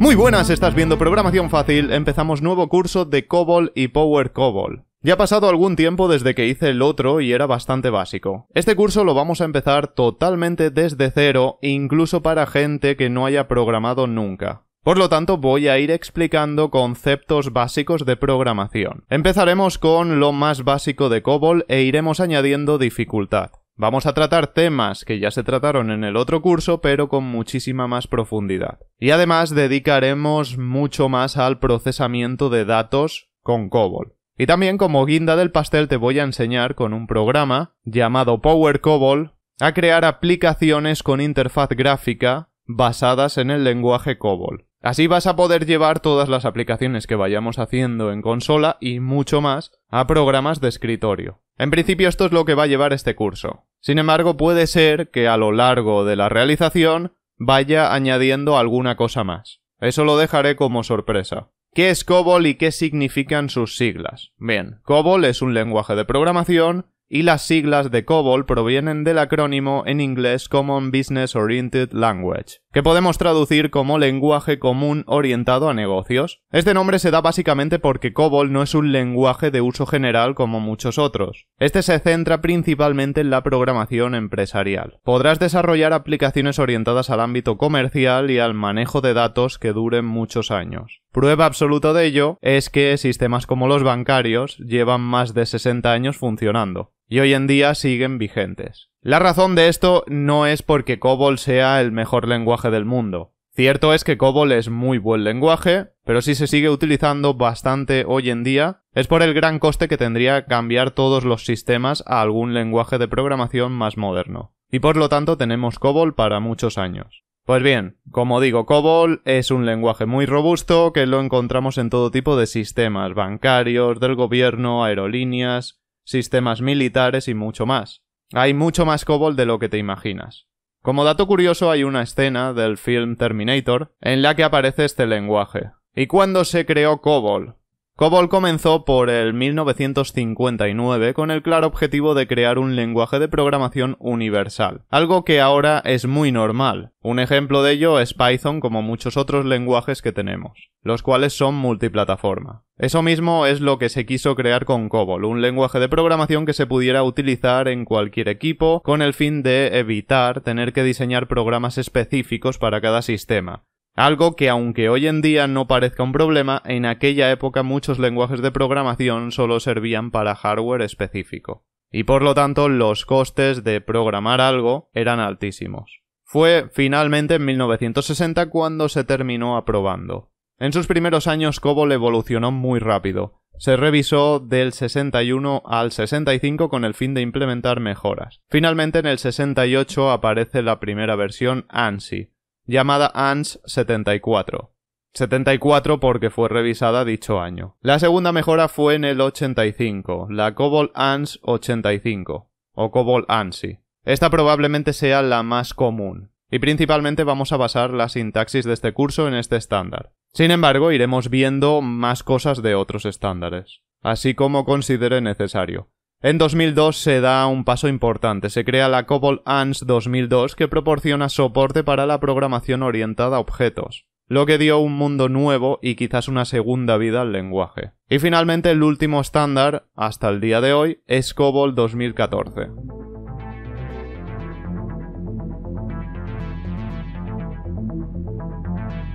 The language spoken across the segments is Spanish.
Muy buenas, estás viendo Programación Fácil, empezamos nuevo curso de COBOL y Power COBOL. Ya ha pasado algún tiempo desde que hice el otro y era bastante básico. Este curso lo vamos a empezar totalmente desde cero, incluso para gente que no haya programado nunca. Por lo tanto, voy a ir explicando conceptos básicos de programación. Empezaremos con lo más básico de COBOL e iremos añadiendo dificultad. Vamos a tratar temas que ya se trataron en el otro curso, pero con muchísima más profundidad. Y además dedicaremos mucho más al procesamiento de datos con COBOL. Y también como guinda del pastel te voy a enseñar con un programa llamado Power COBOL a crear aplicaciones con interfaz gráfica basadas en el lenguaje COBOL. Así vas a poder llevar todas las aplicaciones que vayamos haciendo en consola y mucho más a programas de escritorio. En principio esto es lo que va a llevar este curso. Sin embargo, puede ser que a lo largo de la realización vaya añadiendo alguna cosa más. Eso lo dejaré como sorpresa. ¿Qué es COBOL y qué significan sus siglas? Bien, COBOL es un lenguaje de programación y las siglas de COBOL provienen del acrónimo en inglés Common Business Oriented Language, que podemos traducir como lenguaje común orientado a negocios. Este nombre se da básicamente porque COBOL no es un lenguaje de uso general como muchos otros. Este se centra principalmente en la programación empresarial. Podrás desarrollar aplicaciones orientadas al ámbito comercial y al manejo de datos que duren muchos años. Prueba absoluta de ello es que sistemas como los bancarios llevan más de 60 años funcionando y hoy en día siguen vigentes. La razón de esto no es porque COBOL sea el mejor lenguaje del mundo. Cierto es que COBOL es muy buen lenguaje, pero si se sigue utilizando bastante hoy en día, es por el gran coste que tendría cambiar todos los sistemas a algún lenguaje de programación más moderno. Y por lo tanto tenemos COBOL para muchos años. Pues bien, como digo, COBOL es un lenguaje muy robusto que lo encontramos en todo tipo de sistemas, bancarios, del gobierno, aerolíneas, sistemas militares y mucho más. Hay mucho más COBOL de lo que te imaginas. Como dato curioso hay una escena del film Terminator en la que aparece este lenguaje. ¿Y cuándo se creó COBOL? COBOL comenzó por el 1959 con el claro objetivo de crear un lenguaje de programación universal, algo que ahora es muy normal. Un ejemplo de ello es Python como muchos otros lenguajes que tenemos, los cuales son multiplataforma. Eso mismo es lo que se quiso crear con COBOL, un lenguaje de programación que se pudiera utilizar en cualquier equipo con el fin de evitar tener que diseñar programas específicos para cada sistema, algo que aunque hoy en día no parezca un problema, en aquella época muchos lenguajes de programación solo servían para hardware específico, y por lo tanto los costes de programar algo eran altísimos. Fue finalmente en 1960 cuando se terminó aprobando. En sus primeros años COBOL evolucionó muy rápido. Se revisó del 61 al 65 con el fin de implementar mejoras. Finalmente en el 68 aparece la primera versión ANSI, llamada ANS 74. 74 porque fue revisada dicho año. La segunda mejora fue en el 85, la Cobol ANS 85, o Cobol ANSI. Esta probablemente sea la más común, y principalmente vamos a basar la sintaxis de este curso en este estándar. Sin embargo, iremos viendo más cosas de otros estándares, así como considere necesario. En 2002 se da un paso importante, se crea la COBOL ANS 2002 que proporciona soporte para la programación orientada a objetos, lo que dio un mundo nuevo y quizás una segunda vida al lenguaje. Y finalmente el último estándar, hasta el día de hoy, es COBOL 2014.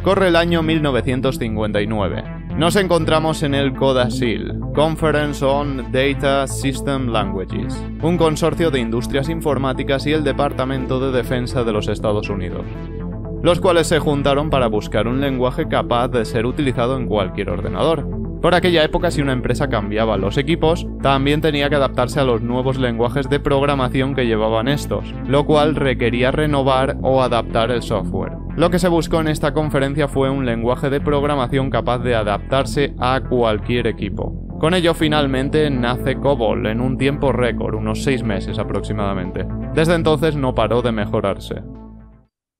Corre el año 1959. Nos encontramos en el Codasil, Conference on Data System Languages, un consorcio de industrias informáticas y el Departamento de Defensa de los Estados Unidos, los cuales se juntaron para buscar un lenguaje capaz de ser utilizado en cualquier ordenador. Por aquella época, si una empresa cambiaba los equipos, también tenía que adaptarse a los nuevos lenguajes de programación que llevaban estos, lo cual requería renovar o adaptar el software. Lo que se buscó en esta conferencia fue un lenguaje de programación capaz de adaptarse a cualquier equipo. Con ello finalmente nace Cobol en un tiempo récord, unos 6 meses aproximadamente. Desde entonces no paró de mejorarse.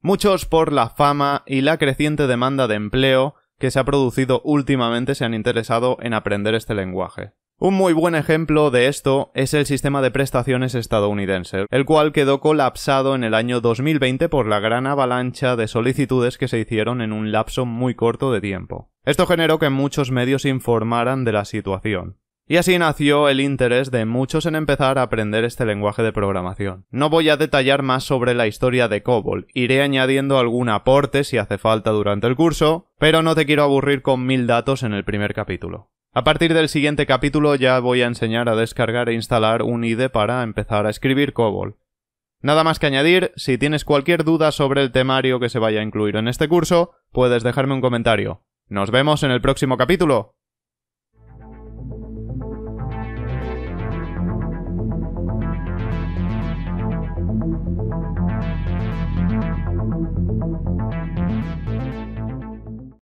Muchos por la fama y la creciente demanda de empleo que se ha producido últimamente se han interesado en aprender este lenguaje. Un muy buen ejemplo de esto es el sistema de prestaciones estadounidense, el cual quedó colapsado en el año 2020 por la gran avalancha de solicitudes que se hicieron en un lapso muy corto de tiempo. Esto generó que muchos medios informaran de la situación. Y así nació el interés de muchos en empezar a aprender este lenguaje de programación. No voy a detallar más sobre la historia de COBOL, iré añadiendo algún aporte si hace falta durante el curso, pero no te quiero aburrir con mil datos en el primer capítulo. A partir del siguiente capítulo ya voy a enseñar a descargar e instalar un IDE para empezar a escribir COBOL. Nada más que añadir, si tienes cualquier duda sobre el temario que se vaya a incluir en este curso, puedes dejarme un comentario. Nos vemos en el próximo capítulo.